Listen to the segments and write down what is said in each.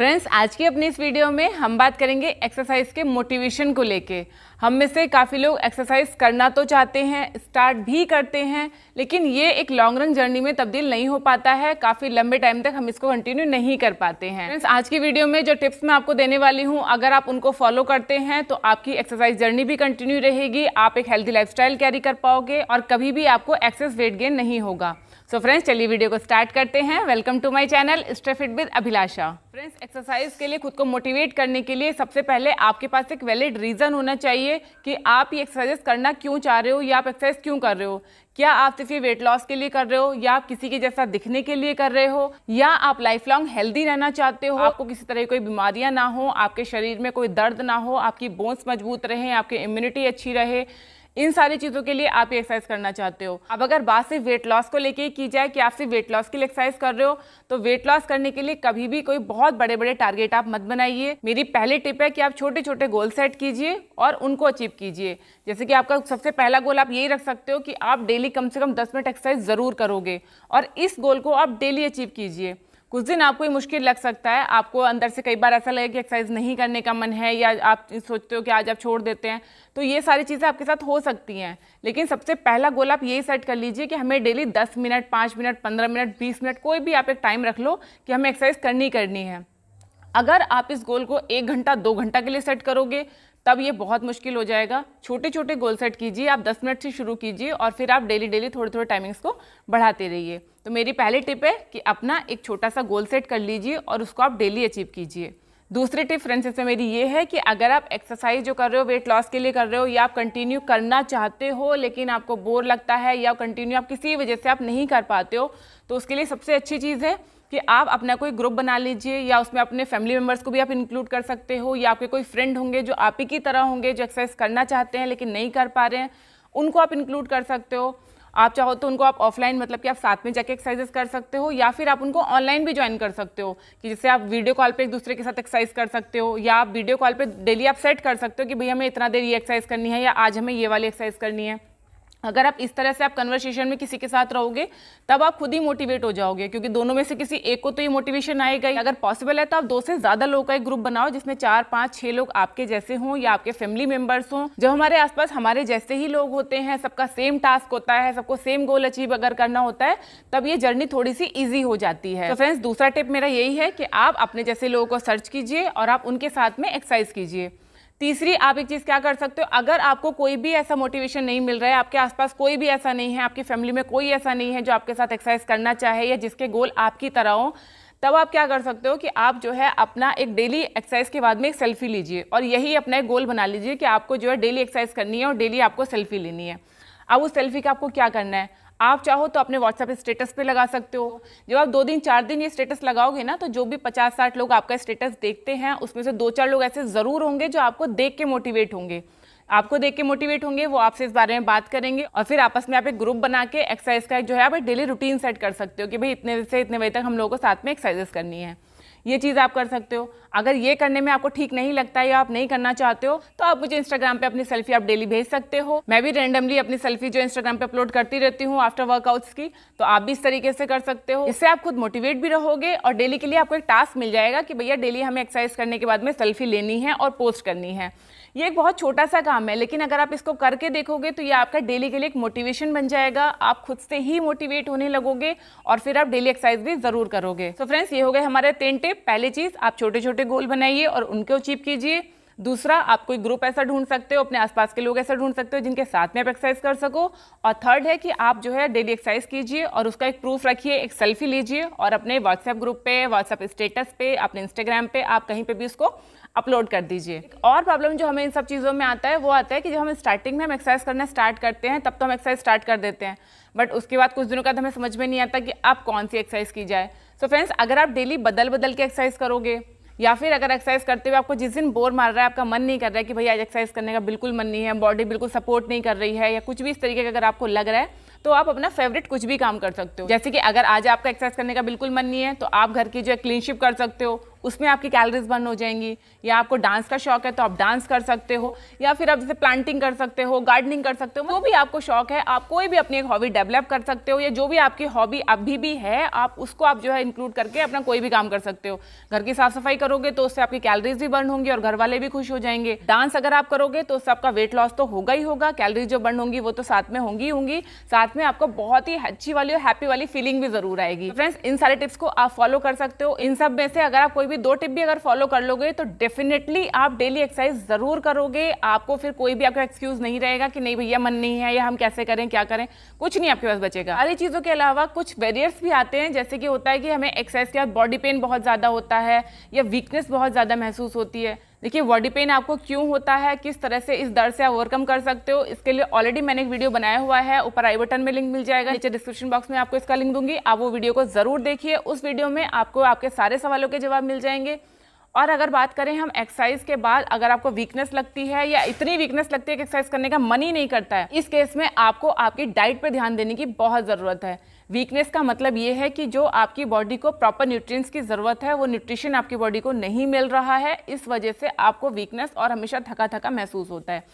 friends आज की अपनी इस वीडियो में हम बात करेंगे एक्सरसाइज के मोटिवेशन को लेके हम में से काफ़ी लोग एक्सरसाइज करना तो चाहते हैं स्टार्ट भी करते हैं लेकिन ये एक लॉन्ग रन जर्नी में तब्दील नहीं हो पाता है काफ़ी लंबे टाइम तक हम इसको कंटिन्यू नहीं कर पाते हैं फ्रेंड्स आज की वीडियो में जो टिप्स मैं आपको देने वाली हूँ अगर आप उनको फॉलो करते हैं तो आपकी एक्सरसाइज जर्नी भी कंटिन्यू रहेगी आप एक हेल्थी लाइफ कैरी कर पाओगे और कभी भी आपको एक्सेस वेट गेन नहीं होगा सो फ्रेंड्स चलिए वीडियो को स्टार्ट करते हैं वेलकम टू माय चैनल स्ट्रेफिट विद अभिलाषा फ्रेंड्स एक्सरसाइज के लिए खुद को मोटिवेट करने के लिए सबसे पहले आपके पास एक वैलिड रीज़न होना चाहिए चाहिए कि आप ये एक्सरसाइजेस करना क्यों चाह रहे हो या आप एक्सरसाइज क्यों कर रहे हो क्या आप सिर्फ ये वेट लॉस के लिए कर रहे हो या आप किसी के जैसा दिखने के लिए कर रहे हो या आप लाइफ लॉन्ग हेल्दी रहना चाहते हो आपको किसी तरह की कोई बीमारियां ना हो आपके शरीर में कोई दर्द ना हो आपकी बोन्स मजबूत रहें आपकी इम्यूनिटी अच्छी रहे इन सारी चीज़ों के लिए आप ये एक्सरसाइज करना चाहते हो अब अगर बात सिर्फ वेट लॉस को लेके की जाए कि आप सिर्फ वेट लॉस के लिए एक्सरसाइज कर रहे हो तो वेट लॉस करने के लिए कभी भी कोई बहुत बड़े बड़े टारगेट आप मत बनाइए मेरी पहली टिप है कि आप छोटे छोटे गोल सेट कीजिए और उनको अचीव कीजिए जैसे कि आपका सबसे पहला गोल आप यही रख सकते हो कि आप डेली कम से कम दस मिनट एक्सरसाइज ज़रूर करोगे और इस गोल को आप डेली अचीव कीजिए कुछ दिन आपको ये मुश्किल लग सकता है आपको अंदर से कई बार ऐसा लगे कि एक्सरसाइज नहीं करने का मन है या आप सोचते हो कि आज आप छोड़ देते हैं तो ये सारी चीज़ें आपके साथ हो सकती हैं लेकिन सबसे पहला गोल आप यही सेट कर लीजिए कि हमें डेली दस मिनट पाँच मिनट पंद्रह मिनट बीस मिनट कोई भी आप एक टाइम रख लो कि हमें एक्सरसाइज करनी करनी है अगर आप इस गोल को एक घंटा दो घंटा के लिए सेट करोगे तब ये बहुत मुश्किल हो जाएगा छोटे छोटे गोल सेट कीजिए आप 10 मिनट से शुरू कीजिए और फिर आप डेली डेली थोड़े थोड़े टाइमिंग्स को बढ़ाते रहिए तो मेरी पहली टिप है कि अपना एक छोटा सा गोल सेट कर लीजिए और उसको आप डेली अचीव कीजिए दूसरी टिप फ्रेंड्स से मेरी ये है कि अगर आप एक्सरसाइज जो कर रहे हो वेट लॉस के लिए कर रहे हो या आप कंटिन्यू करना चाहते हो लेकिन आपको बोर लगता है या कंटिन्यू आप किसी वजह से आप नहीं कर पाते हो तो उसके लिए सबसे अच्छी चीज़ है कि आप अपना कोई ग्रुप बना लीजिए या उसमें अपने फैमिली मेम्बर्स को भी आप इंक्लूड कर सकते हो या आपके कोई फ्रेंड होंगे जो आप ही की तरह होंगे जो एक्सरसाइज करना चाहते हैं लेकिन नहीं कर पा रहे हैं उनको आप इंक्लूड कर सकते हो आप चाहो तो उनको आप ऑफलाइन मतलब कि आप साथ में जाके एक्सरसाइजेस कर सकते हो या फिर आप उनको ऑनलाइन भी ज्वाइन कर सकते हो कि जैसे आप वीडियो कॉल पे एक दूसरे के साथ एक्सरसाइज कर सकते हो या आप वीडियो कॉल पे डेली आप सेट कर सकते हो कि भैया हमें इतना देर ये एक्सरसाइज करनी है या आज हमें ये वाली एक्सरसाइज करनी है अगर आप इस तरह से आप कन्वर्सेशन में किसी के साथ रहोगे तब आप खुद ही मोटिवेट हो जाओगे क्योंकि दोनों में से किसी एक को तो ये मोटिवेशन आएगा ही अगर पॉसिबल है तो आप दो से ज्यादा लोगों का एक ग्रुप बनाओ जिसमें चार पाँच छह लोग आपके जैसे हों या आपके फैमिली मेंबर्स हों जो हमारे आसपास हमारे जैसे ही लोग होते हैं सबका सेम टास्क होता है सबको सेम गोल अचीव अगर करना होता है तब ये जर्नी थोड़ी सी ईजी हो जाती है तो फ्रेंड्स दूसरा टिप मेरा यही है कि आप अपने जैसे लोगों को सर्च कीजिए और आप उनके साथ में एक्सरसाइज कीजिए तीसरी आप एक चीज़ क्या कर सकते हो अगर आपको कोई भी ऐसा मोटिवेशन नहीं मिल रहा है आपके आसपास कोई भी ऐसा नहीं है आपकी फैमिली में कोई ऐसा नहीं है जो आपके साथ एक्सरसाइज करना चाहे या जिसके गोल आपकी तरह हो तब आप क्या कर सकते हो कि आप जो है अपना एक डेली एक्सरसाइज के बाद में एक सेल्फी लीजिए और यही अपना एक गोल बना लीजिए कि आपको जो है डेली एक्सरसाइज करनी है और डेली आपको सेल्फी लेनी है अब उस सेल्फी का आपको क्या करना है आप चाहो तो अपने व्हाट्सएप स्टेटस पे लगा सकते हो जब आप दो दिन चार दिन ये स्टेटस लगाओगे ना तो जो भी पचास साठ लोग आपका स्टेटस देखते हैं उसमें से दो चार लोग ऐसे ज़रूर होंगे जो आपको देख के मोटिवेट होंगे आपको देख के मोटिवेट होंगे वो आपसे इस बारे में बात करेंगे और फिर आपस में आप एक ग्रुप बना के एक्सरसाइज का जो है आप डेली रूटीन सेट कर सकते हो कि भाई इतने से इतने बजे तक हम लोगों को साथ में एक्सरसाइजेस करनी है ये चीज़ आप कर सकते हो अगर ये करने में आपको ठीक नहीं लगता या आप नहीं करना चाहते हो तो आप मुझे इंस्टाग्राम पे अपनी सेल्फी आप डेली भेज सकते हो मैं भी रेंडमली अपनी सेल्फी जो इंस्टाग्राम पे अपलोड करती रहती हूँ आफ्टर वर्कआउट्स की तो आप भी इस तरीके से कर सकते हो इससे आप खुद मोटिवेट भी रहोगे और डेली के लिए आपको एक टास्क मिल जाएगा कि भैया डेली हमें एक्सरसाइज करने के बाद में सेल्फी लेनी है और पोस्ट करनी है ये एक बहुत छोटा सा काम है लेकिन अगर आप इसको करके देखोगे तो ये आपका डेली के लिए एक मोटिवेशन बन जाएगा आप खुद से ही मोटिवेट होने लगोगे और फिर आप डेली एक्सरसाइज भी ज़रूर करोगे तो so फ्रेंड्स ये हो गए हमारे तीन टिप पहली चीज़ आप छोटे छोटे गोल बनाइए और उनको अचीव कीजिए दूसरा आप कोई ग्रुप ऐसा ढूंढ सकते हो अपने आसपास के लोग ऐसा ढूंढ सकते हो जिनके साथ में आप एक्सरसाइज कर सको और थर्ड है कि आप जो है डेली एक्सरसाइज कीजिए और उसका एक प्रूफ रखिए एक सेल्फी लीजिए और अपने व्हाट्सएप ग्रुप पे व्हाट्सएप स्टेटस पे अपने इंस्टाग्राम पे आप कहीं पे भी उसको अपलोड कर दीजिए और प्रॉब्लम जो हमें इन सब चीज़ों में आता है वो आता है कि जब हम स्टार्टिंग में हम एक्सरसाइज करना स्टार्ट करते हैं तब तो हम एक्सरसाइज स्टार्ट कर देते हैं बट उसके बाद कुछ दिनों का हमें समझ में नहीं आता कि आप कौन सी एक्सरसाइज की जाए सो so फ्रेंड्स अगर आप डेली बदल बदल के एक्सरसाइज करोगे या फिर अगर एक्सरसाइज करते हुए आपको जिस दिन बोर मार रहा है आपका मन नहीं कर रहा है कि भाई आज एक्सरसाइज करने का बिल्कुल मन नहीं है बॉडी बिल्कुल सपोर्ट नहीं कर रही है या कुछ भी इस तरीके का अगर आपको लग रहा है तो आप अपना फेवरेट कुछ भी काम कर सकते हो जैसे कि अगर आज आपका एक्सरसाइज करने का बिल्कुल मन नहीं है तो आप घर की जो है क्लीनशिप कर सकते हो उसमें आपकी कैलरीज बर्न हो जाएंगी या आपको डांस का शौक है तो आप डांस कर सकते हो या फिर आप जैसे प्लांटिंग कर सकते हो गार्डनिंग कर सकते हो जो भी आपको शौक है आप कोई भी अपनी एक हॉबी डेवलप कर सकते हो या जो भी आपकी हॉबी अभी भी है आप उसको आप जो है इंक्लूड करके अपना कोई भी काम कर सकते हो घर की साफ सफाई करोगे तो उससे आपकी कैलरीज भी बर्न होंगी और घर वाले भी खुश हो जाएंगे डांस अगर आप करोगे तो उससे आपका वेट लॉस तो होगा ही होगा कैलरीज जो बर्न होंगी वो तो साथ में होंगी होंगी साथ में आपको बहुत ही अच्छी वाली और हैप्पी वाली फीलिंग भी जरूर आएगी फ्रेंड्स इन सारे टिप्स को आप फॉलो कर सकते हो इन सब में से अगर आप कोई भी दो टिप भी अगर फॉलो कर लोगे तो डेफिनेटली आप डेली एक्सरसाइज ज़रूर करोगे आपको फिर कोई भी आपका एक्सक्यूज़ नहीं रहेगा कि नहीं भैया मन नहीं है या हम कैसे करें क्या करें कुछ नहीं आपके पास बचेगा सारी चीज़ों के अलावा कुछ बैरियर्स भी आते हैं जैसे कि होता है कि हमें एक्सरसाइज के बाद बॉडी पेन बहुत ज़्यादा होता है या वीकनेस बहुत ज़्यादा महसूस होती है देखिए बॉडी पेन आपको क्यों होता है किस तरह से इस दर्द से आप ओवरकम कर सकते हो इसके लिए ऑलरेडी मैंने एक वीडियो बनाया हुआ है ऊपर आई बटन में लिंक मिल जाएगा नीचे डिस्क्रिप्शन बॉक्स में आपको इसका लिंक दूंगी आप वो वीडियो को जरूर देखिए उस वीडियो में आपको आपके सारे सवालों के जवाब मिल जाएंगे और अगर बात करें हम एक्सरसाइज के बाद अगर आपको वीकनेस लगती है या इतनी वीकनेस लगती है कि एक्सरसाइज करने का मन ही नहीं करता है इस केस में आपको आपकी डाइट पर ध्यान देने की बहुत ज़रूरत है वीकनेस का मतलब ये है कि जो आपकी बॉडी को प्रॉपर न्यूट्रिएंट्स की ज़रूरत है वो न्यूट्रिशन आपकी बॉडी को नहीं मिल रहा है इस वजह से आपको वीकनेस और हमेशा थका थका महसूस होता है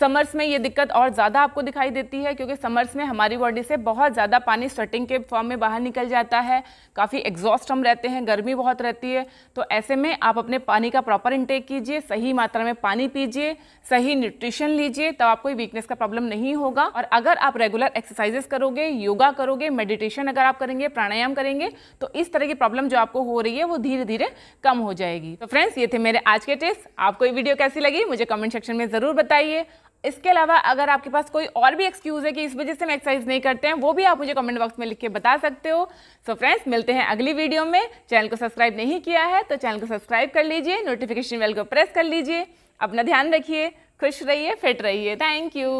समर्स में ये दिक्कत और ज़्यादा आपको दिखाई देती है क्योंकि समर्स में हमारी बॉडी से बहुत ज़्यादा पानी स्वेटिंग के फॉर्म में बाहर निकल जाता है काफ़ी एग्जॉस्ट हम रहते हैं गर्मी बहुत रहती है तो ऐसे में आप अपने पानी का प्रॉपर इंटेक कीजिए सही मात्रा में पानी पीजिए सही न्यूट्रिशन लीजिए तब आपको वीकनेस का प्रॉब्लम नहीं होगा और अगर आप रेगुलर एक्सरसाइजेस करोगे योगा करोगे मेडिटेशन अगर आप करेंगे प्राणायाम करेंगे तो इस तरह की प्रॉब्लम जो आपको हो रही है वो धीरे धीरे कम हो जाएगी तो फ्रेंड्स ये थे मेरे आज के टिप्स आपको ये वीडियो कैसी लगी मुझे कमेंट सेक्शन में ज़रूर बताइए इसके अलावा अगर आपके पास कोई और भी एक्सक्यूज़ है कि इस वजह से हम एक्सरसाइज नहीं करते हैं वो भी आप मुझे कमेंट बॉक्स में लिख के बता सकते हो सो so फ्रेंड्स मिलते हैं अगली वीडियो में चैनल को सब्सक्राइब नहीं किया है तो चैनल को सब्सक्राइब कर लीजिए नोटिफिकेशन बेल को प्रेस कर लीजिए अपना ध्यान रखिए खुश रहिए फिट रहिए थैंक यू